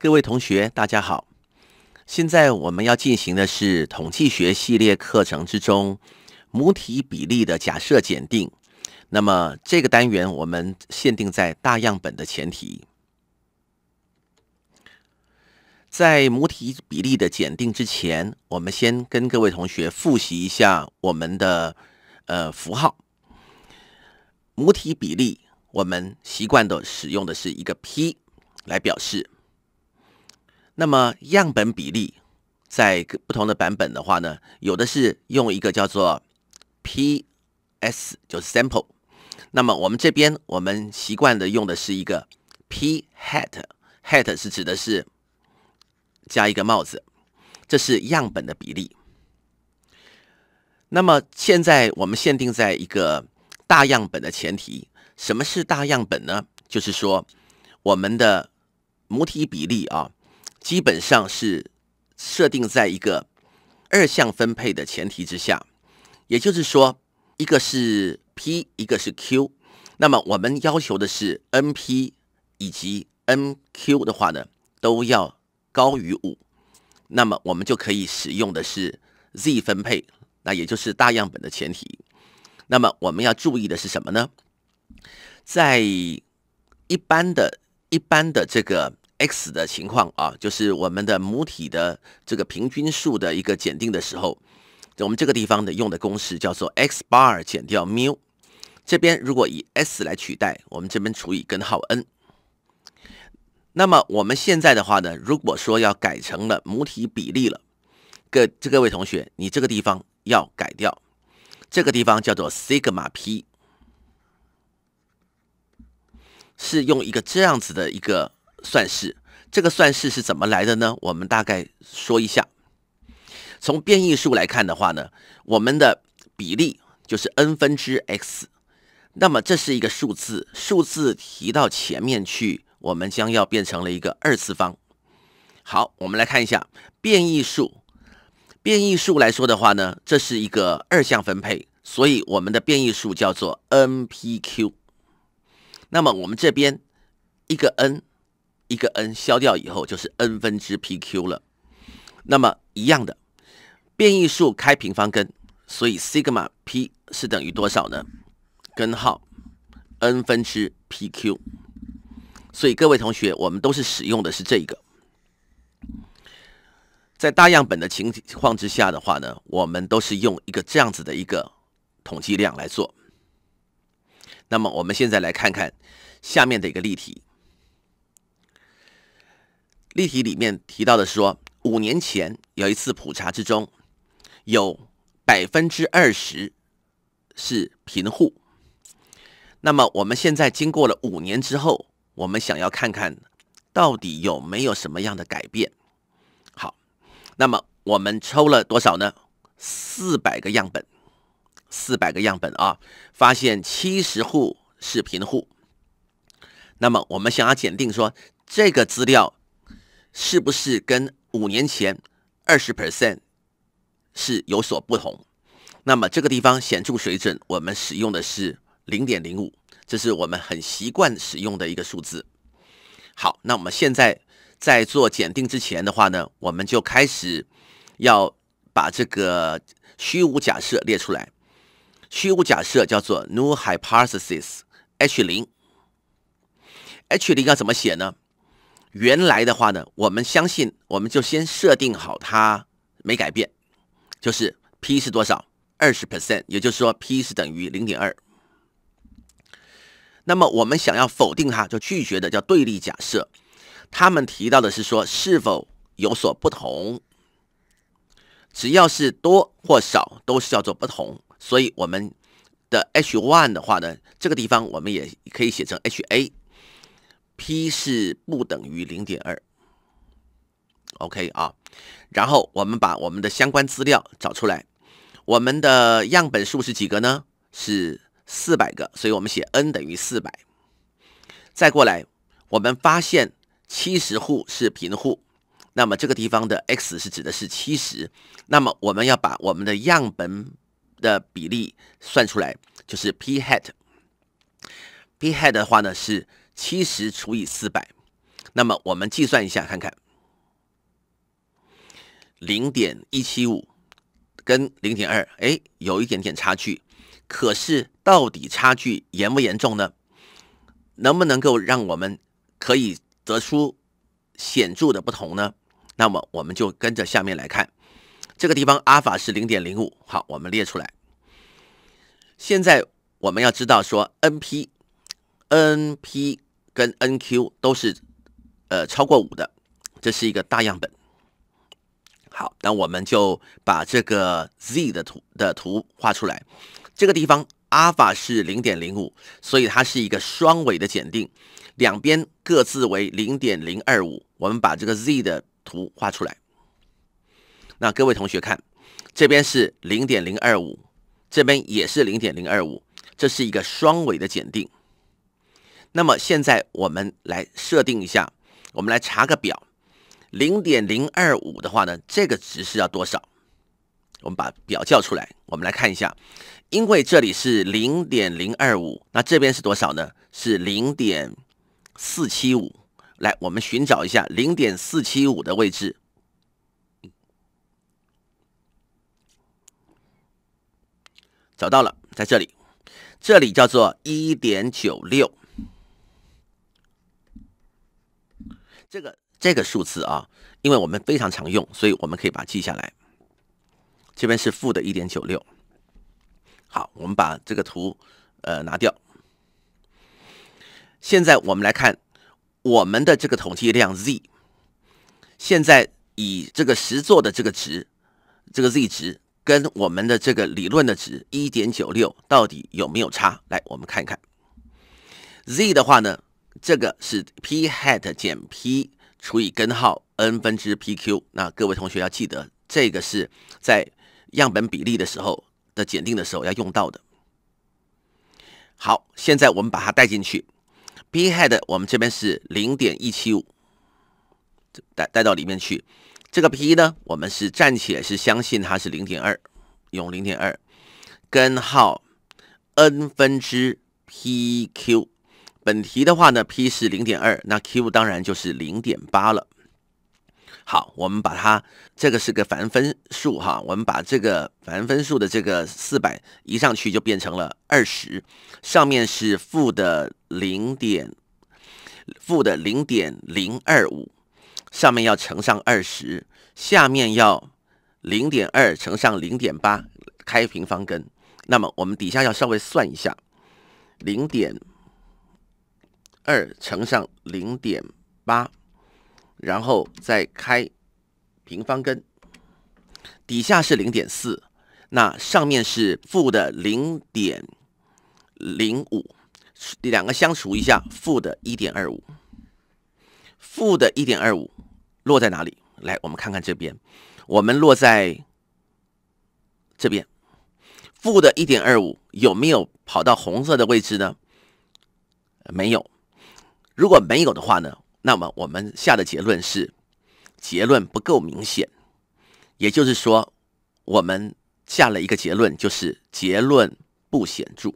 各位同学，大家好。现在我们要进行的是统计学系列课程之中母体比例的假设检定。那么这个单元我们限定在大样本的前提。在母体比例的检定之前，我们先跟各位同学复习一下我们的呃符号。母体比例我们习惯的使用的是一个 p 来表示。那么样本比例在不同的版本的话呢，有的是用一个叫做 p s 就是 sample，那么我们这边我们习惯的用的是一个 p hat hat 是指的是加一个帽子，这是样本的比例。那么现在我们限定在一个大样本的前提，什么是大样本呢？就是说我们的母体比例啊。基本上是设定在一个二项分配的前提之下，也就是说，一个是 p，一个是 q，那么我们要求的是 n p 以及 n q 的话呢，都要高于五，那么我们就可以使用的是 z 分配，那也就是大样本的前提。那么我们要注意的是什么呢？在一般的、一般的这个。x 的情况啊，就是我们的母体的这个平均数的一个检定的时候，我们这个地方的用的公式叫做 x bar 减掉缪。这边如果以 s 来取代，我们这边除以根号 n。那么我们现在的话呢，如果说要改成了母体比例了，各这各位同学，你这个地方要改掉，这个地方叫做 sigma p，是用一个这样子的一个。算式，这个算式是怎么来的呢？我们大概说一下。从变异数来看的话呢，我们的比例就是 n 分之 x，那么这是一个数字，数字提到前面去，我们将要变成了一个二次方。好，我们来看一下变异数。变异数来说的话呢，这是一个二项分配，所以我们的变异数叫做 n p q。那么我们这边一个 n。一个 n 消掉以后就是 n 分之 p q 了，那么一样的，变异数开平方根，所以 sigma p 是等于多少呢？根号 n 分之 p q。所以各位同学，我们都是使用的是这个，在大样本的情况之下的话呢，我们都是用一个这样子的一个统计量来做。那么我们现在来看看下面的一个例题。例题里面提到的说，五年前有一次普查之中，有百分之二十是贫户。那么我们现在经过了五年之后，我们想要看看到底有没有什么样的改变。好，那么我们抽了多少呢？四百个样本，四百个样本啊，发现七十户是贫户。那么我们想要检定说这个资料。是不是跟五年前二十 percent 是有所不同？那么这个地方显著水准，我们使用的是零点零五，这是我们很习惯使用的一个数字。好，那我们现在在做检定之前的话呢，我们就开始要把这个虚无假设列出来。虚无假设叫做 null hypothesis H 零，H 零要怎么写呢？原来的话呢，我们相信，我们就先设定好它没改变，就是 p 是多少，二十 percent，也就是说 p 是等于零点二。那么我们想要否定它，就拒绝的叫对立假设。他们提到的是说是否有所不同，只要是多或少都是叫做不同。所以我们的 h one 的话呢，这个地方我们也可以写成 HA。p 是不等于零点二，OK 啊，然后我们把我们的相关资料找出来，我们的样本数是几个呢？是四百个，所以我们写 n 等于四百。再过来，我们发现七十户是贫户，那么这个地方的 x 是指的是七十，那么我们要把我们的样本的比例算出来，就是 p hat。p hat 的话呢是。七十除以四百，那么我们计算一下看看，零点一七五跟零点二，哎，有一点点差距，可是到底差距严不严重呢？能不能够让我们可以得出显著的不同呢？那么我们就跟着下面来看，这个地方阿尔法是零点零五，好，我们列出来。现在我们要知道说 n p，n p。跟 nq 都是呃超过五的，这是一个大样本。好，那我们就把这个 z 的图的图画出来。这个地方阿尔法是零点零五，所以它是一个双尾的检定，两边各自为零点零二五。我们把这个 z 的图画出来。那各位同学看，这边是零点零二五，这边也是零点零二五，这是一个双尾的检定。那么现在我们来设定一下，我们来查个表，零点零二五的话呢，这个值是要多少？我们把表叫出来，我们来看一下，因为这里是零点零二五，那这边是多少呢？是零点四七五。来，我们寻找一下零点四七五的位置，找到了，在这里，这里叫做一点九六。这个这个数字啊，因为我们非常常用，所以我们可以把它记下来。这边是负的1.96。好，我们把这个图呃拿掉。现在我们来看我们的这个统计量 z。现在以这个实做的这个值，这个 z 值跟我们的这个理论的值1.96到底有没有差？来，我们看一看 z 的话呢。这个是 p hat 减 p 除以根号 n 分之 p q。那各位同学要记得，这个是在样本比例的时候的检定的时候要用到的。好，现在我们把它带进去，p hat 我们这边是零点一七五，带带到里面去。这个 p 呢，我们是暂且是相信它是零点二，用零点二，根号 n 分之 p q。本题的话呢，p 是零点二，那 q 当然就是零点八了。好，我们把它这个是个繁分数哈，我们把这个繁分数的这个四百移上去就变成了二十，上面是负的零点负的零点零二五，上面要乘上二十，下面要零点二乘上零点八开平方根，那么我们底下要稍微算一下零点。二乘上零点八，然后再开平方根，底下是零点四，那上面是负的零点零五，两个相除一下，负的一点二五，负的一点二五落在哪里？来，我们看看这边，我们落在这边，负的一点二五有没有跑到红色的位置呢？没有。如果没有的话呢？那么我们下的结论是，结论不够明显，也就是说，我们下了一个结论，就是结论不显著。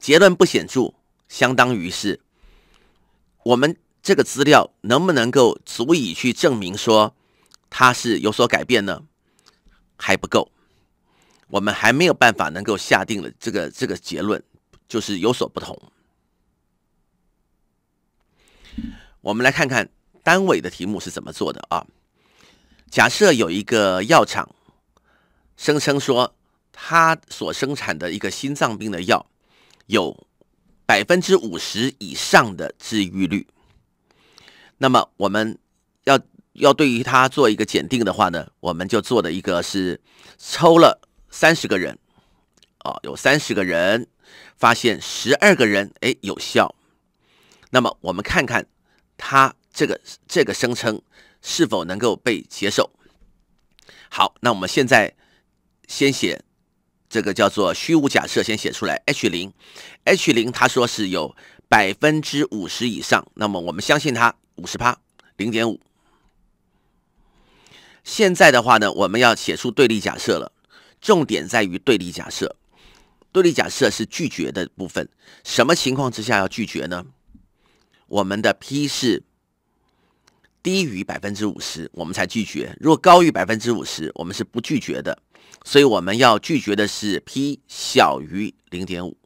结论不显著，相当于是我们这个资料能不能够足以去证明说它是有所改变呢？还不够，我们还没有办法能够下定了这个这个结论，就是有所不同。我们来看看单尾的题目是怎么做的啊？假设有一个药厂声称说，它所生产的一个心脏病的药有百分之五十以上的治愈率。那么我们要要对于它做一个检定的话呢，我们就做的一个是抽了三十个人啊，有三十个人发现十二个人哎有效。那么我们看看。他这个这个声称是否能够被接受？好，那我们现在先写这个叫做虚无假设，先写出来 H 零，H 零他说是有百分之五十以上，那么我们相信他五十趴零点五。现在的话呢，我们要写出对立假设了，重点在于对立假设，对立假设是拒绝的部分，什么情况之下要拒绝呢？我们的 p 是低于百分之五十，我们才拒绝；若高于百分之五十，我们是不拒绝的。所以我们要拒绝的是 p 小于零点五。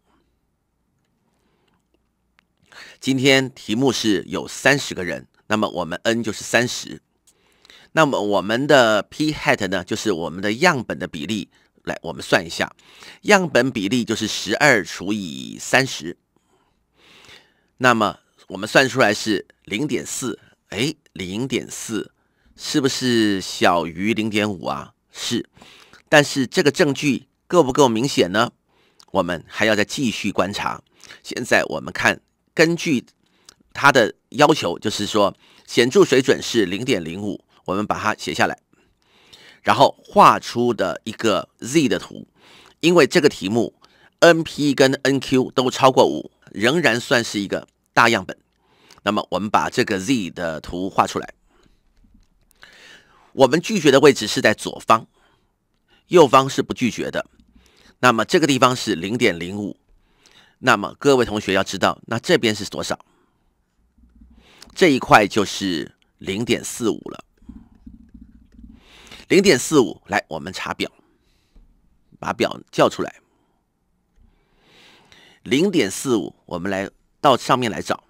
今天题目是有三十个人，那么我们 n 就是三十。那么我们的 p hat 呢，就是我们的样本的比例。来，我们算一下，样本比例就是十二除以三十。那么。我们算出来是零点四，哎，零点四是不是小于零点五啊？是，但是这个证据够不够明显呢？我们还要再继续观察。现在我们看，根据它的要求，就是说显著水准是零点零五，我们把它写下来，然后画出的一个 Z 的图。因为这个题目 n p 跟 n q 都超过五，仍然算是一个。大样本，那么我们把这个 z 的图画出来。我们拒绝的位置是在左方，右方是不拒绝的。那么这个地方是零点零五。那么各位同学要知道，那这边是多少？这一块就是零点四五了。零点四五，来我们查表，把表叫出来。零点四五，我们来。到上面来找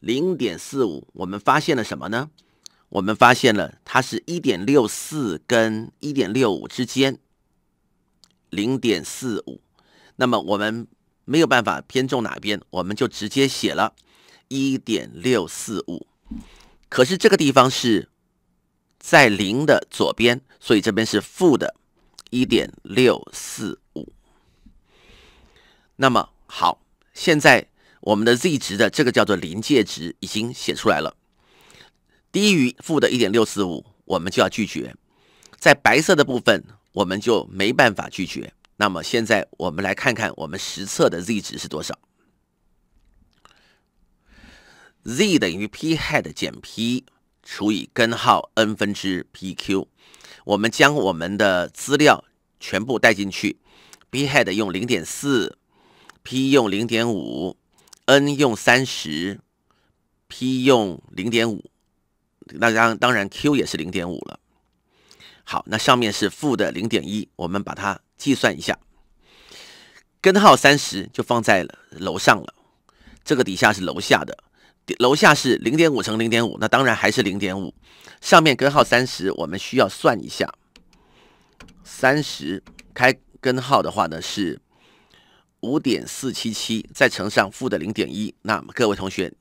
零点四五，我们发现了什么呢？我们发现了它是一点六四跟一点六五之间零点四五，那么我们没有办法偏重哪边，我们就直接写了，一点六四五。可是这个地方是在零的左边，所以这边是负的，一点六四五。那么好，现在。我们的 z 值的这个叫做临界值，已经写出来了。低于负的1.645，我们就要拒绝。在白色的部分，我们就没办法拒绝。那么现在我们来看看我们实测的 z 值是多少。z 等于 p h e a d 减 p 除以根号 n 分之 p q。我们将我们的资料全部带进去，p h e a d 用 0.4，p 用0.5。n 用三十，p 用零点五，那当当然 q 也是零点五了。好，那上面是负的零点一，我们把它计算一下。根号三十就放在楼上了，这个底下是楼下的，楼下是零点五乘零点五，那当然还是零点五。上面根号三十，我们需要算一下，三十开根号的话呢是。五点四七七再乘上负的零点一，那各位同学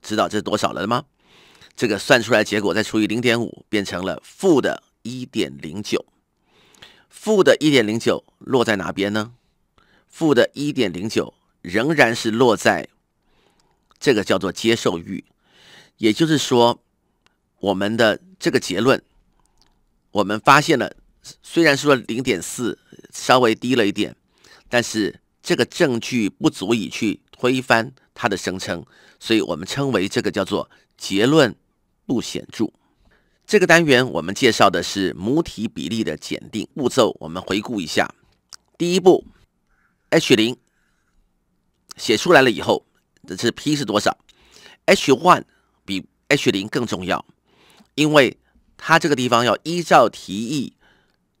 知道这是多少了吗？这个算出来结果再除以零点五，变成了负的一点零九。负的一点零九落在哪边呢？负的一点零九仍然是落在这个叫做接受域，也就是说，我们的这个结论，我们发现了，虽然说零点四稍微低了一点。但是这个证据不足以去推翻他的声称，所以我们称为这个叫做结论不显著。这个单元我们介绍的是母体比例的检定步骤，我们回顾一下。第一步，H 零写出来了以后，这是 P 是多少？H one 比 H 零更重要，因为它这个地方要依照提议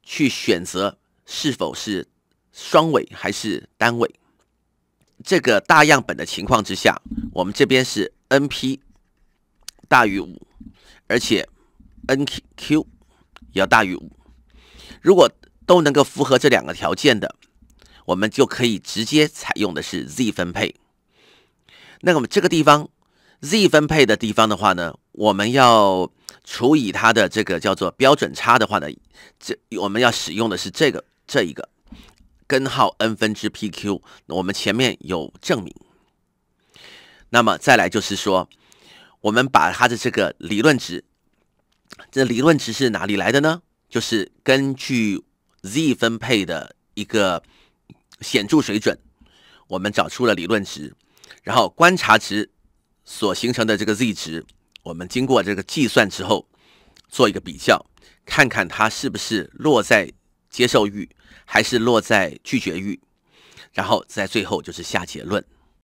去选择是否是。双尾还是单尾？这个大样本的情况之下，我们这边是 n p 大于五，而且 n q q 要大于五。如果都能够符合这两个条件的，我们就可以直接采用的是 z 分配。那我们这个地方 z 分配的地方的话呢，我们要除以它的这个叫做标准差的话呢，这我们要使用的是这个这一个。根号 n 分之 pq，我们前面有证明。那么再来就是说，我们把它的这个理论值，这理论值是哪里来的呢？就是根据 z 分配的一个显著水准，我们找出了理论值，然后观察值所形成的这个 z 值，我们经过这个计算之后，做一个比较，看看它是不是落在接受域。还是落在拒绝欲，然后在最后就是下结论。